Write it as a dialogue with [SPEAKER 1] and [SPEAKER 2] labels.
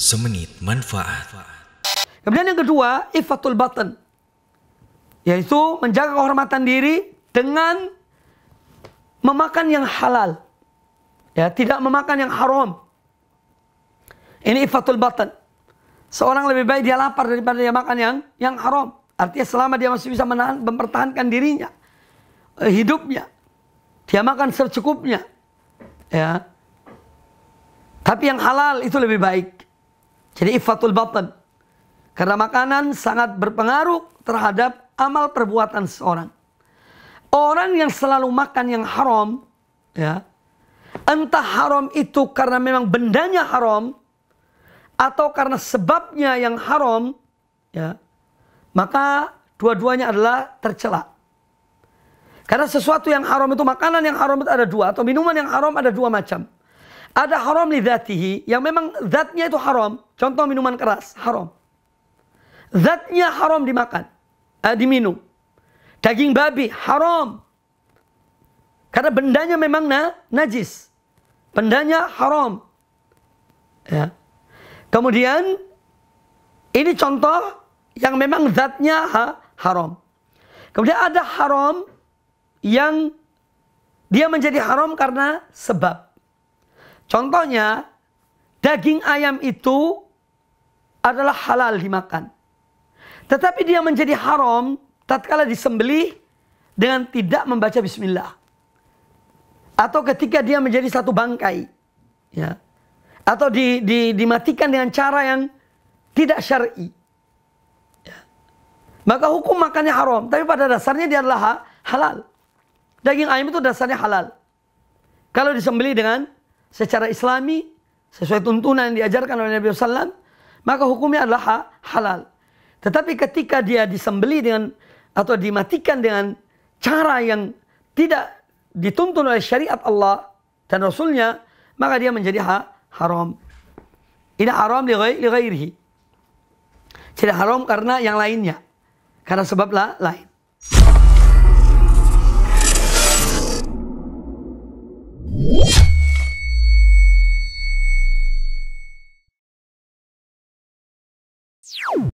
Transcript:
[SPEAKER 1] Semenit manfaat. Kemudian yang kedua, ifatul batin. Yaitu menjaga kehormatan diri dengan memakan yang halal. Ya, tidak memakan yang haram. Ini ifatul batin. Seorang lebih baik dia lapar daripada dia makan yang yang haram. Artinya selama dia masih bisa menahan, mempertahankan dirinya, eh, hidupnya, dia makan secukupnya, ya. Tapi yang halal itu lebih baik. Jadi ifatul batan. Karena makanan sangat berpengaruh terhadap amal perbuatan seorang. Orang yang selalu makan yang haram, ya, entah haram itu karena memang bendanya haram atau karena sebabnya yang haram, ya, maka dua-duanya adalah tercela. Karena sesuatu yang haram itu makanan yang haram itu ada dua atau minuman yang haram ada dua macam. Ada haram li dhatihi yang memang zatnya itu haram. Contoh minuman keras, haram. Zatnya haram dimakan, eh, diminum. Daging babi haram. Karena bendanya memang na, najis. Bendanya haram. Ya. Kemudian ini contoh yang memang zatnya ha, haram. Kemudian ada haram yang dia menjadi haram karena sebab. Contohnya, daging ayam itu adalah halal dimakan. Tetapi dia menjadi haram tatkala disembelih dengan tidak membaca bismillah. Atau ketika dia menjadi satu bangkai. Ya. Atau di, di, dimatikan dengan cara yang tidak syar'i. Ya. Maka hukum makannya haram, tapi pada dasarnya dia adalah halal. Daging ayam itu dasarnya halal. Kalau disembeli dengan secara islami, sesuai tuntunan yang diajarkan oleh Nabi SAW, maka hukumnya adalah halal. Tetapi ketika dia disembeli dengan atau dimatikan dengan cara yang tidak dituntun oleh syariat Allah dan Rasulnya, maka dia menjadi haram. Ini haram li ghairihi. Tidak haram karena yang lainnya. Karena sebablah lain.